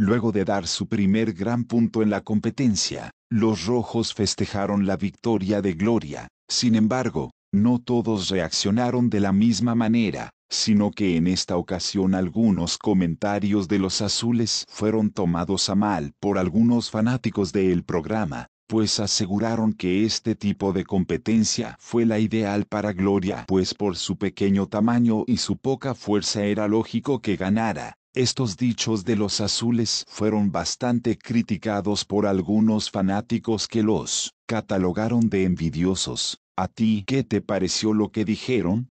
Luego de dar su primer gran punto en la competencia, los rojos festejaron la victoria de Gloria, sin embargo, no todos reaccionaron de la misma manera, sino que en esta ocasión algunos comentarios de los azules fueron tomados a mal por algunos fanáticos del programa, pues aseguraron que este tipo de competencia fue la ideal para Gloria, pues por su pequeño tamaño y su poca fuerza era lógico que ganara, estos dichos de los azules fueron bastante criticados por algunos fanáticos que los catalogaron de envidiosos. ¿A ti qué te pareció lo que dijeron?